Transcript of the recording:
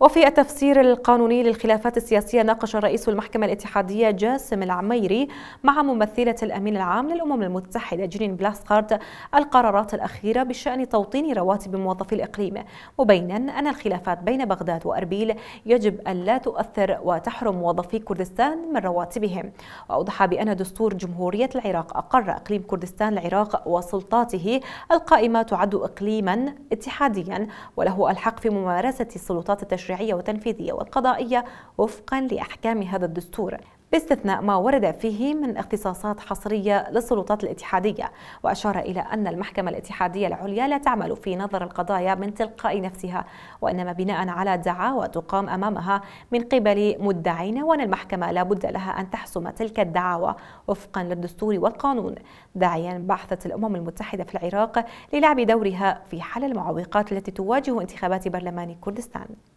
وفي التفسير القانوني للخلافات السياسية ناقش رئيس المحكمة الاتحادية جاسم العميري مع ممثلة الأمين العام للأمم المتحدة جينين بلاسكارد القرارات الأخيرة بشأن توطين رواتب موظفي الإقليم مبينا أن الخلافات بين بغداد وأربيل يجب أن لا تؤثر وتحرم موظفي كردستان من رواتبهم وأوضح بأن دستور جمهورية العراق أقر إقليم كردستان العراق وسلطاته القائمة تعد إقليما اتحاديا وله الحق في ممارسة السلطات التشريعية التشريعية والتنفيذية والقضائية وفقا لأحكام هذا الدستور باستثناء ما ورد فيه من اختصاصات حصرية للسلطات الاتحادية وأشار إلى أن المحكمة الاتحادية العليا لا تعمل في نظر القضايا من تلقاء نفسها وإنما بناء على دعاوى تقام أمامها من قبل مدعين وأن المحكمة لا بد لها أن تحسم تلك الدعاوى وفقا للدستور والقانون داعيا بعثة الأمم المتحدة في العراق للعب دورها في حل المعوقات التي تواجه انتخابات برلمان كردستان